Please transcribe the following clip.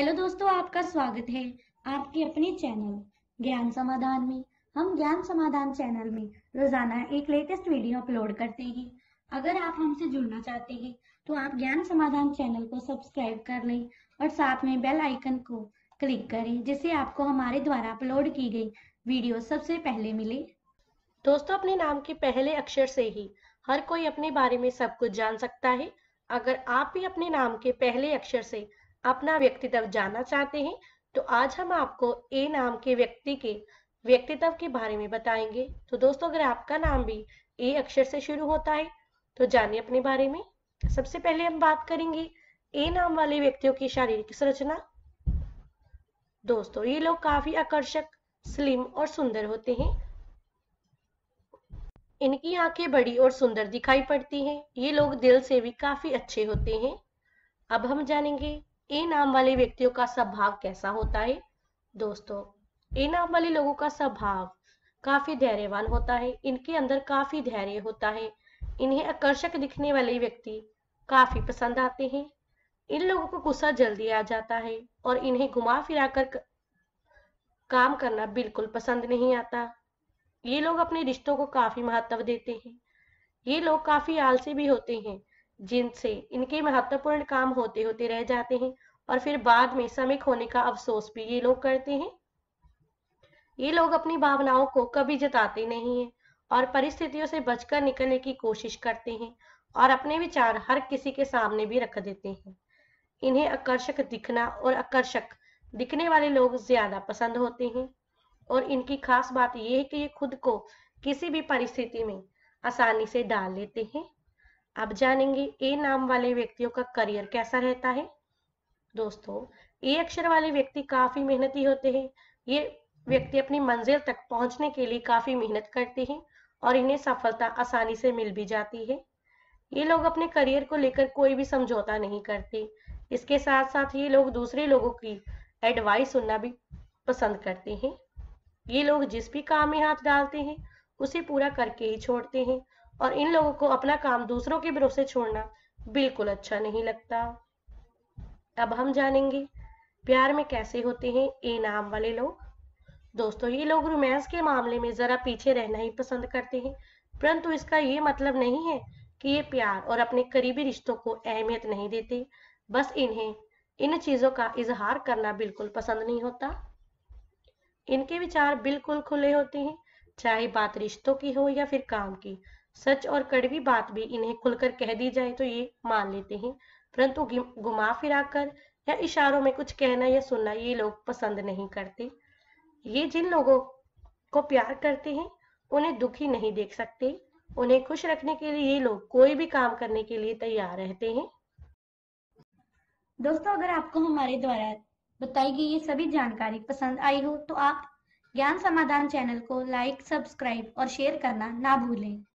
hello दोस्तों आपका स्वागत है आपके अपने चैनल ज्ञान समाधान में हम ज्ञान समाधान चैनल में रोजाना एक लेटेस्ट वीडियो अपलोड करते हैं अगर आप हमसे जुड़ना चाहते हैं तो आप ज्ञान समाधान चैनल को सब्सक्राइब कर लें और साथ में बेल आइकन को क्लिक करें जिससे आपको हमारे द्वारा अपलोड की गई वीडियो सबसे पहले मिले दोस्तों अपने नाम के पहले अक्षर से ही हर कोई अपने बारे में सब कुछ जान सकता है अगर आप भी अपने नाम के पहले अक्षर से अपना व्यक्तित्व जानना चाहते हैं तो आज हम आपको ए नाम के व्यक्ति के व्यक्तित्व के बारे में बताएंगे तो दोस्तों अगर आपका नाम भी ए अक्षर से शुरू होता है तो जानिए अपने बारे में सबसे पहले हम बात करेंगे ए नाम वाले व्यक्तियों की शारीरिक संरचना दोस्तों ये लोग काफी आकर्षक स्लिम और सुंदर होते हैं इनकी आंखें बड़ी और सुंदर दिखाई पड़ती हैं ये लोग दिल से भी काफी अच्छे होते हैं अब हम जानेंगे ए नाम वाले व्यक्तियों का स्वभाव कैसा होता है दोस्तों ए नाम वाले लोगों का स्वभाव काफी धैर्यवान होता है इनके अंदर काफी धैर्य होता है इन्हें आकर्षक दिखने वाले व्यक्ति काफी पसंद आते हैं इन लोगों को गुस्सा जल्दी आ जाता है और इन्हें घुमा फिरा कर काम करना बिल्कुल पसंद नहीं आता ये लोग अपने रिश्तों को काफी महत्व देते हैं ये लोग काफी आलसी भी होते हैं जिनसे इनके महत्वपूर्ण काम होते होते रह जाते हैं और फिर बाद में समिक होने का अफसोस भी ये लोग करते हैं ये लोग अपनी भावनाओं को कभी जताते नहीं है और परिस्थितियों से बचकर निकलने की कोशिश करते हैं और अपने विचार हर किसी के सामने भी रख देते हैं इन्हें आकर्षक दिखना और आकर्षक दिखने वाले लोग ज्यादा पसंद होते हैं और इनकी खास बात यह है कि ये खुद को किसी भी परिस्थिति में आसानी से डाल लेते हैं अब जानेंगे ए नाम वाले व्यक्तियों का करियर कैसा रहता है दोस्तों ए अक्षर वाले व्यक्ति काफी मेहनती होते हैं ये व्यक्ति अपनी मंजिल तक पहुंचने के लिए काफी मेहनत करते हैं और इन्हें सफलता आसानी से मिल भी जाती है ये लोग अपने करियर को लेकर कोई भी समझौता नहीं करते इसके साथ साथ ये लोग दूसरे लोगों की एडवाइस सुनना भी पसंद करते हैं ये लोग जिस भी काम में हाथ डालते हैं उसे पूरा करके ही छोड़ते हैं और इन लोगों को अपना काम दूसरों के भरोसे छोड़ना बिल्कुल अच्छा नहीं लगता अब हम जानेंगे प्यार में कैसे होते हैं ए नाम वाले लोग दोस्तों ये लोग रोमांस के मामले में जरा पीछे रहना ही पसंद करते हैं परंतु इसका ये मतलब नहीं है कि ये प्यार और अपने करीबी रिश्तों को अहमियत नहीं देते बस इन्हें इन चीजों का इजहार करना बिल्कुल पसंद नहीं होता इनके विचार बिल्कुल खुले होते हैं चाहे बात रिश्तों की हो या फिर काम की सच और कड़वी बात भी इन्हें खुलकर कह दी जाए तो ये मान लेते हैं परंतु घुमा फिराकर कर या इशारों में कुछ कहना या सुनना ये लोग पसंद नहीं करते ये जिन लोगों को प्यार करते हैं उन्हें दुखी नहीं देख सकते उन्हें खुश रखने के लिए ये लोग कोई भी काम करने के लिए तैयार रहते हैं दोस्तों अगर आपको हमारे द्वारा बताई गई ये सभी जानकारी पसंद आई हो तो आप ज्ञान समाधान चैनल को लाइक सब्सक्राइब और शेयर करना ना भूलें